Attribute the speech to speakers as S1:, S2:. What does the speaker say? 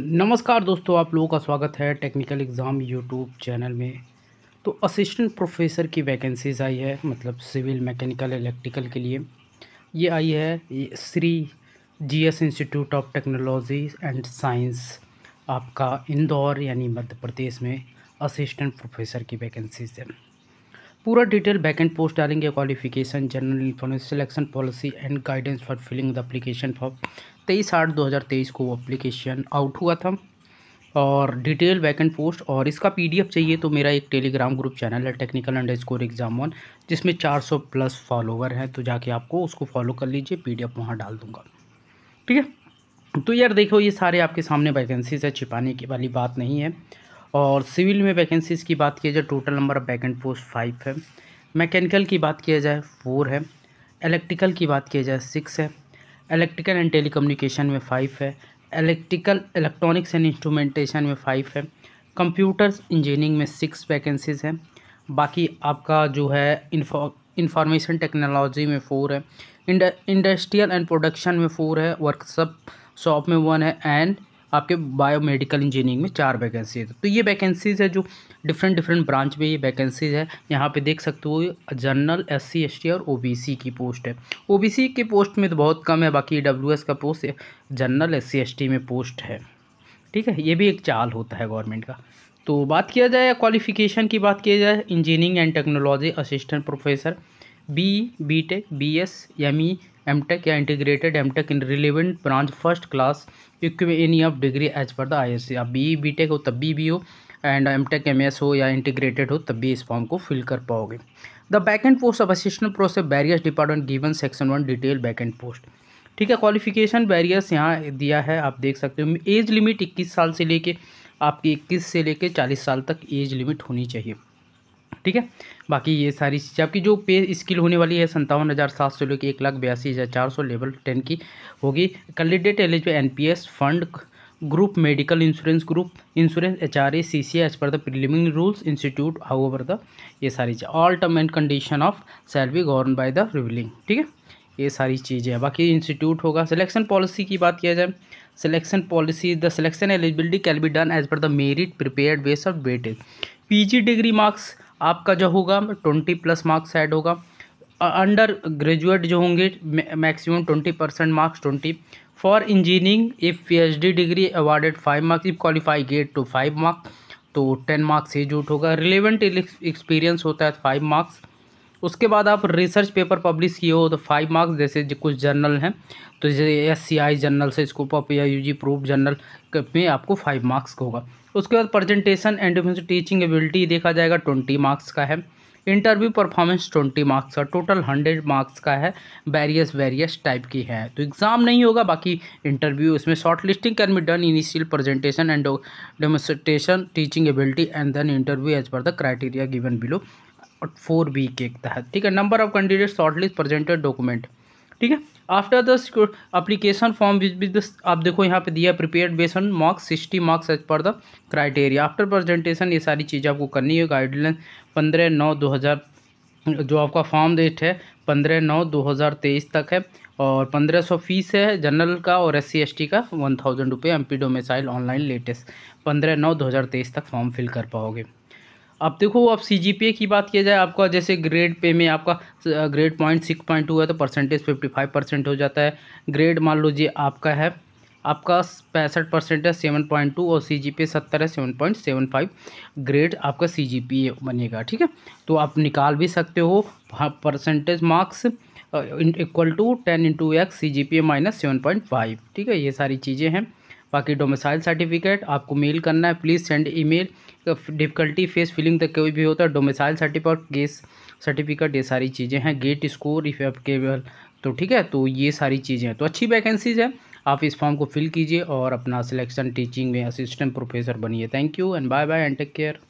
S1: नमस्कार दोस्तों आप लोगों का स्वागत है टेक्निकल एग्ज़ाम यूट्यूब चैनल में तो असिस्टेंट प्रोफेसर की वैकेंसीज़ आई है मतलब सिविल मैकेनिकल इलेक्ट्रिकल के लिए ये आई है Shri GS institute of technology and science आपका इंदौर यानी मध्य प्रदेश में असिस्टेंट प्रोफेसर की वैकेंसीज़ है पूरा डिटेल बैक एंड पोस्ट डालेंगे qualification general information selection policy and guidance for filling the application for तेईस आठ दो हज़ार तेईस को अप्लीकेशन आउट हुआ था और डिटेल बैक एंड पोस्ट और इसका पीडीएफ चाहिए तो मेरा एक टेलीग्राम ग्रुप चैनल है technical under score exam one जिसमें 400 प्लस फॉलोवर हैं तो जाके आपको उसको फॉलो कर लीजिए पीडीएफ वहाँ डाल दूँगा ठीक है तो यार देखो ये सारे आपके सामने वैकेंसीज है छिपाने की वाली बात नहीं है और सिविल में वैकेंसीज़ की बात की जाए total number of vacant post five है मैकेनिकल की बात किया जाए फोर है इलेक्ट्रिकल की बात किया जाए सिक्स है इलेक्ट्रिकल एंड टेलीकम्युनिकेशन में फाइव है इलेक्ट्रिकल इलेक्ट्रॉनिक्स एंड इंस्ट्रूमेंटेशन में फाइव है कंप्यूटर्स इंजीनियरिंग में सिक्स वैकेंसीज़ हैं बाकी आपका जो है इंफॉर्मेशन टेक्नोलॉजी में फ़ोर है इंडस्ट्रियल एंड प्रोडक्शन में फ़ोर है वर्कशॉप शॉप में वन है एंड आपके बायोमेडिकल इंजीनियरिंग में चार वैकेंसी है तो ये वैकेंसीज़ है जो डिफरेंट डिफरेंट ब्रांच में ये वैकेंसीज़ है यहाँ पे देख सकते हो general S C S T और ओ बी सी की पोस्ट है ओ बी सी के पोस्ट में तो बहुत कम है बाकी डब्ल्यू e एस का post general S C S T में पोस्ट है ठीक है ये भी एक चाल होता है गवर्नमेंट का तो बात किया जाए क्वालिफिकेशन की बात किया जाए engineering and technology assistant professor B B tech B S M E M tech या integrated M tech in relevant branch first class इक्व any of degree as per the I S C आप B B tech हो तब भी B हो and M tech M S हो या integrated हो तब भी e इस फॉर्म को फिल कर पाओगे the back and post of assistant process various department given section one detail back and post ठीक है क्वालिफिकेशन बैरियर्स यहाँ दिया है आप देख सकते हो एज लिमिट इक्कीस साल से लेके आपकी इक्कीस से लेके चालीस साल तक एज लिमिट होनी चाहिए ठीक है बाकी ये सारी चीज़ें आपकी जो पे स्किल होने वाली है संतावन हज़ार सात सौ लेकर एक लाख बयासी हज़ार चार सौ लेवल टेन की होगी candidate eligible N P S fund group medical insurance group insurance H R A C C as per the प्रिलिमिन rules institute how over the ये सारी चीज़ all term and condition of salary govern by the रिविलिंग ठीक है ये सारी चीज़ें हैं बाकी इंस्टीट्यूट होगा सिलेक्शन पॉलिसी की बात किया जाए selection policy the selection eligibility can be done as per the merit prepared base of weightage PG degree marks आपका जो होगा ट्वेंटी प्लस मार्क्स ऐड होगा अंडर ग्रेजुएट जो होंगे maximum twenty percent marks twenty for engineering if P H D degree awarded five marks if qualify GATE two five marks तो ten marks ही जूट होगा रिलेवेंट एक्सपीरियंस होता है five marks उसके बाद आप रिसर्च पेपर पब्लिश किए हो तो फाइव मार्क्स जैसे कुछ जर्नल हैं तो जैसे एस सी आई जर्नल से स्कोप ऑफ या यू जी प्रूफ जर्नल में आपको फाइव मार्क्स का होगा उसके बाद प्रेजेंटेशन एंड टीचिंग एबिलिटी देखा जाएगा ट्वेंटी मार्क्स का है इंटरव्यू परफॉर्मेंस ट्वेंटी मार्क्स का टोटल हंड्रेड मार्क्स का है वेरियस वेरियस टाइप की है तो एग्ज़ाम नहीं होगा बाकी इंटरव्यू इसमें short listing can be done initial presentation and demonstration teaching ability and then interview as per the criteria given below और फोर बी के तहत ठीक है number of candidate shortlist presented document ठीक है आफ्टर द अप्लीकेशन फॉर्म विज with आप देखो यहाँ पे दिया prepare base on marks sixty marks as per the criteria after presentation ये सारी चीज़ें आपको करनी है गाइडलाइन पंद्रह नौ दो हज़ार जो आपका फॉर्म डेट है पंद्रह नौ दो हज़ार तेईस तक है और पंद्रह सौ फीस है जनरल का और एस सी एस टी का वन थाउजेंड रुपये M P domicile online latest पंद्रह नौ दो हज़ार तेईस तक फॉर्म फिल कर पाओगे अब देखो अब सी जी पी ए की बात किया जाए आपका जैसे ग्रेड पे में आपका grade point six point two है तो परसेंटेज फिफ्टी फाइव परसेंट हो जाता है ग्रेड मान जी आपका है आपका पैंसठ परसेंट है सेवन पॉइंट टू और सी जी पी सत्तर है seven point seven five grade आपका सी जी पी ए बनेगा ठीक है तो आप निकाल भी सकते हो percentage marks equal to ten into X C G P A minus seven point five ठीक है ये सारी चीज़ें हैं बाकी डोमिसाइल सर्टिफिकेट आपको मेल करना है please send email difficulty face filling तक कोई भी होता है डोमिसाइल सर्टिफिकेट गेस सर्टिफिकेट ये सारी चीज़ें हैं गेट स्कोर इफ एप्लीकेबल तो ठीक है तो ये सारी चीज़ें हैं तो अच्छी वैकेंसीज़ हैं आप इस फॉर्म को फिल कीजिए और अपना सिलेक्शन टीचिंग में असिस्टेंट प्रोफेसर बनिए thank you and bye bye and take care